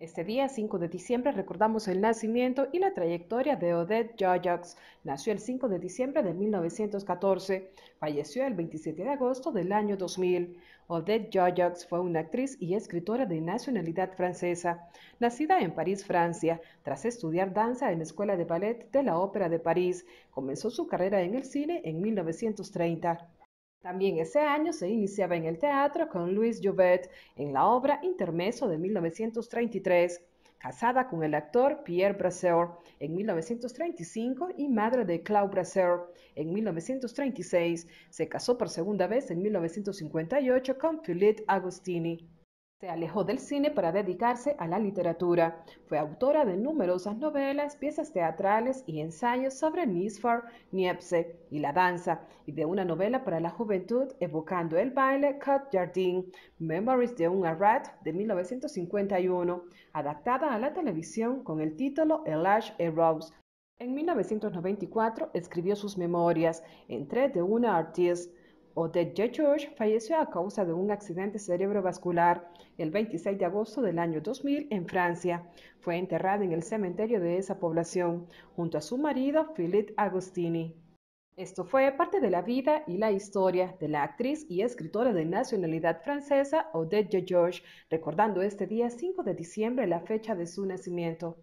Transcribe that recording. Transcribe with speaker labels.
Speaker 1: Este día, 5 de diciembre, recordamos el nacimiento y la trayectoria de Odette Jajax. Nació el 5 de diciembre de 1914, falleció el 27 de agosto del año 2000. Odette Jajax fue una actriz y escritora de nacionalidad francesa, nacida en París, Francia. Tras estudiar danza en la Escuela de Ballet de la Ópera de París, comenzó su carrera en el cine en 1930. También ese año se iniciaba en el teatro con Luis Jovet en la obra Intermeso de 1933, casada con el actor Pierre Brasseur en 1935 y madre de Claude Brasseur en 1936. Se casó por segunda vez en 1958 con Philippe Agostini. Se alejó del cine para dedicarse a la literatura. Fue autora de numerosas novelas, piezas teatrales y ensayos sobre Nisfar, Niepce y la danza, y de una novela para la juventud evocando el baile Cut Jardin, Memories de un Arrat de 1951, adaptada a la televisión con el título Elash e Rose. En 1994 escribió sus memorias, Entre de una artista Odette Georges falleció a causa de un accidente cerebrovascular el 26 de agosto del año 2000 en Francia. Fue enterrada en el cementerio de esa población junto a su marido Philippe Agostini. Esto fue parte de la vida y la historia de la actriz y escritora de nacionalidad francesa Odette Georges, recordando este día 5 de diciembre la fecha de su nacimiento.